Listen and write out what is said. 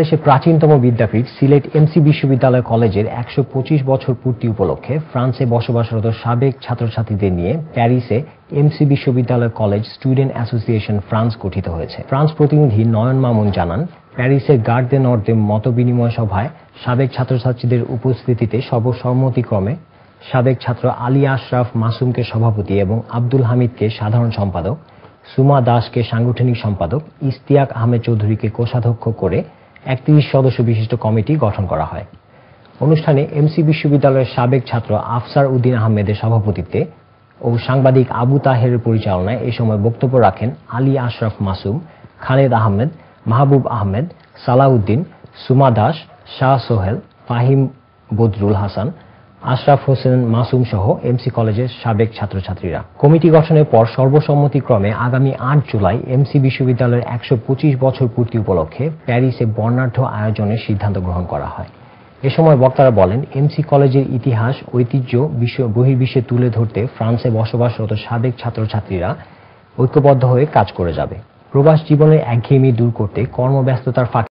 বাংলাদেশের প্রাচীনতম বিদ্যাপীঠ সিলেট এমসি বিশ্ববিদ্যালয় কলেজের একশো পঁচিশ বছর পূর্তি উপলক্ষে ফ্রান্সে বসবাসরত সাবেক ছাত্রছাত্রীদের নিয়ে প্যারিসে এমসি বিশ্ববিদ্যালয় কলেজ স্টুডেন্ট অ্যাসোসিয়েশন ফ্রান্স গঠিত হয়েছে ফ্রান্স প্রতিনিধি নয়ন মামুন জানান প্যারিসের গার্ডে নর্দে মত বিনিময় সভায় সাবেক ছাত্রছাত্রীদের উপস্থিতিতে সর্বসম্মতিক্রমে সাবেক ছাত্র আলী আশরাফ মাসুমকে সভাপতি এবং আব্দুল হামিদকে সাধারণ সম্পাদক সুমা দাসকে সাংগঠনিক সম্পাদক ইস্তিয়াক আহমেদ চৌধুরীকে কোষাধ্যক্ষ করে একত্রিশ সদস্য বিশিষ্ট কমিটি গঠন করা হয় অনুষ্ঠানে এমসি বিশ্ববিদ্যালয়ের সাবেক ছাত্র আফসার উদ্দিন আহমেদের সভাপতিত্বে ও সাংবাদিক আবু তাহেরের পরিচালনায় এ সময় বক্তব্য রাখেন আলী আশরাফ মাসুম খালেদ আহমেদ মাহবুব আহমেদ সালাউদ্দিন সুমা দাস শাহ সোহেল ফাহিম বদরুল হাসান আশরাফ হোসেন মাসুম সহ এমসি কলেজের সাবেক ছাত্রছাত্রীরা কমিটি গঠনের পর সর্বসম্মতিক্রমে আগামী আট জুলাই এমসি বিশ্ববিদ্যালয়ের একশো বছর পূর্তি উপলক্ষে প্যারিসে বর্ণাঢ্য আয়োজনের সিদ্ধান্ত গ্রহণ করা হয় এ সময় বক্তারা বলেন এমসি কলেজের ইতিহাস ঐতিহ্য বিশ্ব বহির্বিশ্বে তুলে ধরতে ফ্রান্সে বসবাসরত সাবেক ছাত্রছাত্রীরা ঐক্যবদ্ধ হয়ে কাজ করে যাবে প্রবাস জীবনের একঘেয়েমি দূর করতে কর্মব্যস্ততার ফাঁকে